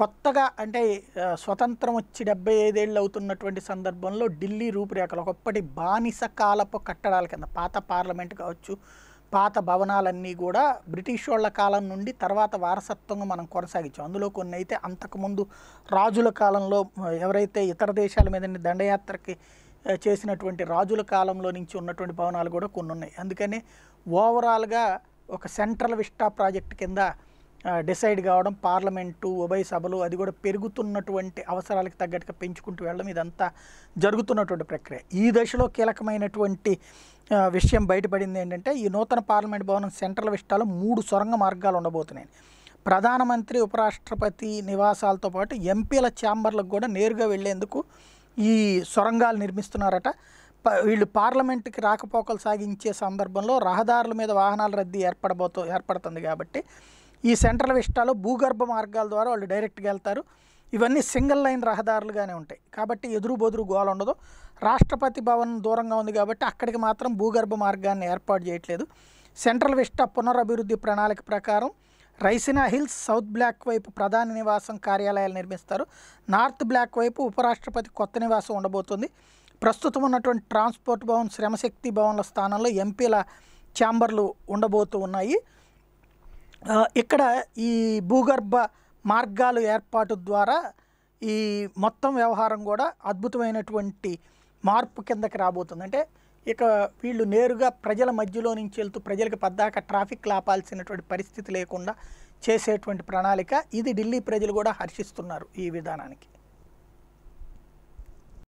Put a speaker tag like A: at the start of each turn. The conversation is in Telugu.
A: కొత్తగా అంటే స్వతంత్రం వచ్చి డెబ్బై ఐదేళ్ళు అవుతున్నటువంటి సందర్భంలో ఢిల్లీ రూపురేఖలు ఒకప్పటి బానిస కాలపు కట్టడాల కింద పాత పార్లమెంట్ కావచ్చు పాత భవనాలన్నీ కూడా బ్రిటిష్ వాళ్ళ కాలం నుండి తర్వాత వారసత్వంగా మనం కొనసాగించాం అందులో కొన్ని అయితే అంతకుముందు రాజుల కాలంలో ఎవరైతే ఇతర దేశాల మీద దండయాత్రకి చేసినటువంటి రాజుల కాలంలో నుంచి ఉన్నటువంటి భవనాలు కూడా కొన్ని ఉన్నాయి అందుకనే ఓవరాల్గా ఒక సెంట్రల్ విస్టా ప్రాజెక్ట్ కింద డిసైడ్ కావడం పార్లమెంటు ఉభయ సభలు అది కూడా పెరుగుతున్నటువంటి అవసరాలకు తగ్గట్టుగా పెంచుకుంటూ వెళ్ళడం ఇదంతా జరుగుతున్నటువంటి ప్రక్రియ ఈ దశలో కీలకమైనటువంటి విషయం బయటపడింది ఏంటంటే ఈ నూతన పార్లమెంట్ భవనం సెంట్రల్ విష్టాలు మూడు సొరంగ మార్గాలు ఉండబోతున్నాయి ప్రధానమంత్రి ఉపరాష్ట్రపతి నివాసాలతో పాటు ఎంపీల ఛాంబర్లకు కూడా నేరుగా వెళ్లేందుకు ఈ సొరంగాలు నిర్మిస్తున్నారట వీళ్ళు పార్లమెంట్కి రాకపోకలు సాగించే సందర్భంలో రహదారుల మీద వాహనాల రద్దీ ఏర్పడబోతో ఏర్పడుతుంది కాబట్టి ఈ సెంట్రల్ విస్టాలో భూగర్భ మార్గాల ద్వారా వాళ్ళు డైరెక్ట్గా వెళ్తారు ఇవన్నీ సింగిల్ లైన్ రహదారులుగానే ఉంటాయి కాబట్టి ఎదురు బొదురు గోల ఉండదు రాష్ట్రపతి భవన్ దూరంగా ఉంది కాబట్టి అక్కడికి మాత్రం భూగర్భ మార్గాన్ని ఏర్పాటు చేయట్లేదు సెంట్రల్ విస్టా పునరభివృద్ధి ప్రణాళిక ప్రకారం రైసినా హిల్స్ సౌత్ బ్లాక్ వైపు ప్రధాన నివాసం కార్యాలయాలు నిర్మిస్తారు నార్త్ బ్లాక్ వైపు ఉపరాష్ట్రపతి కొత్త నివాసం ఉండబోతుంది ప్రస్తుతం ఉన్నటువంటి ట్రాన్స్పోర్ట్ భవన్ శ్రమశక్తి భవన్ల స్థానంలో ఎంపీల ఛాంబర్లు ఉండబోతూ ఉన్నాయి ఇక్కడ ఈ భూగర్భ మార్గాలు ఏర్పాటు ద్వారా ఈ మొత్తం వ్యవహారం కూడా అద్భుతమైనటువంటి మార్పు కిందకి రాబోతుంది అంటే ఇక వీళ్ళు నేరుగా ప్రజల మధ్యలో నుంచి వెళ్తూ ప్రజలకు పద్దాక ట్రాఫిక్ లాపాల్సినటువంటి పరిస్థితి లేకుండా చేసేటువంటి ప్రణాళిక ఇది ఢిల్లీ ప్రజలు కూడా హర్షిస్తున్నారు ఈ విధానానికి